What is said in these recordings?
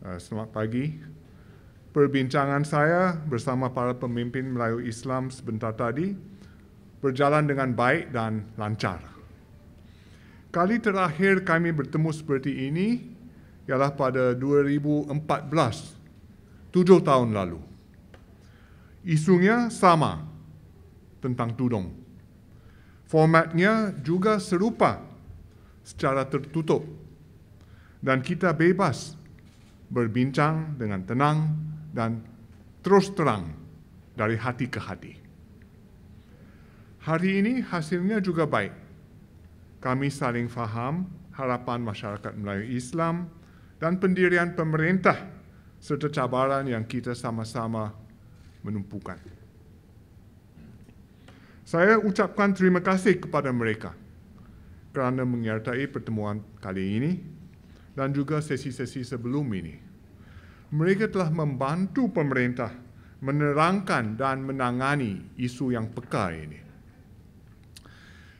Eh, selamat pagi. Perbincangan saya bersama para pemimpin Melayu Islam sebentar tadi berjalan dengan baik dan lancar. Kali terakhir kami bertemu seperti ini ialah pada 2014, tujuh tahun lalu. Isunya sama tentang tudung. Formatnya juga serupa secara tertutup dan kita bebas berbincang dengan tenang dan terus terang dari hati ke hati. Hari ini hasilnya juga baik. Kami saling faham harapan masyarakat Melayu Islam dan pendirian pemerintah serta cabaran yang kita sama-sama menumpukan. Saya ucapkan terima kasih kepada mereka kerana menyertai pertemuan kali ini dan juga sesi-sesi sebelum ini. Mereka telah membantu pemerintah menerangkan dan menangani isu yang peka ini.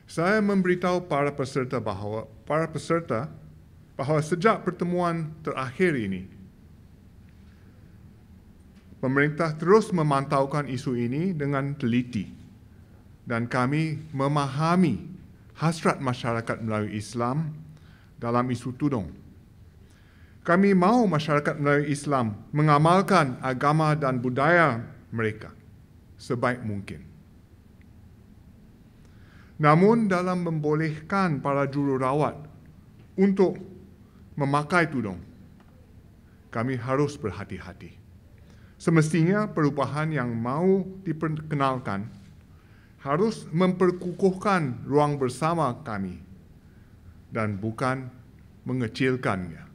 Saya memberitahu para peserta bahawa para peserta bahawa sejak pertemuan terakhir ini pemerintah terus memantaukan isu ini dengan teliti dan kami memahami hasrat masyarakat Melayu Islam dalam isu tudung kami mahu masyarakat Melayu Islam mengamalkan agama dan budaya mereka sebaik mungkin. Namun dalam membolehkan para jururawat untuk memakai tudung, kami harus berhati-hati. Semestinya perubahan yang mahu diperkenalkan harus memperkukuhkan ruang bersama kami dan bukan mengecilkannya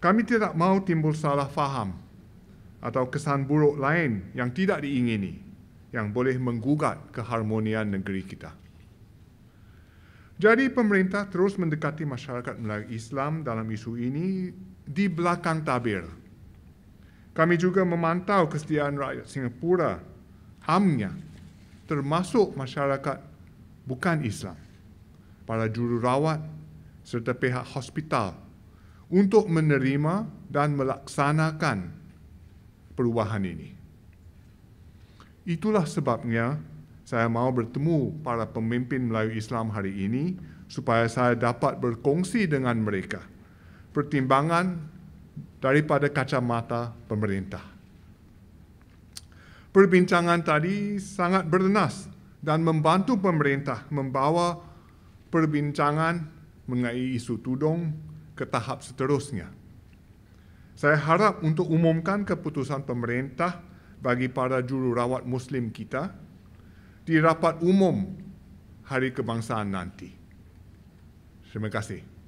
kami tidak mahu timbul salah faham atau kesan buruk lain yang tidak diingini yang boleh menggugat keharmonian negeri kita. Jadi pemerintah terus mendekati masyarakat Melayu Islam dalam isu ini di belakang tabir. Kami juga memantau kesediaan rakyat Singapura, amnya, termasuk masyarakat bukan Islam, para jururawat serta pihak hospital untuk menerima dan melaksanakan perubahan ini. Itulah sebabnya saya mahu bertemu para pemimpin Melayu Islam hari ini supaya saya dapat berkongsi dengan mereka pertimbangan daripada kacamata pemerintah. Perbincangan tadi sangat bernas dan membantu pemerintah membawa perbincangan mengenai isu tudung ke tahap seterusnya. Saya harap untuk umumkan keputusan pemerintah bagi para jururawat Muslim kita di rapat umum Hari Kebangsaan nanti. Terima kasih.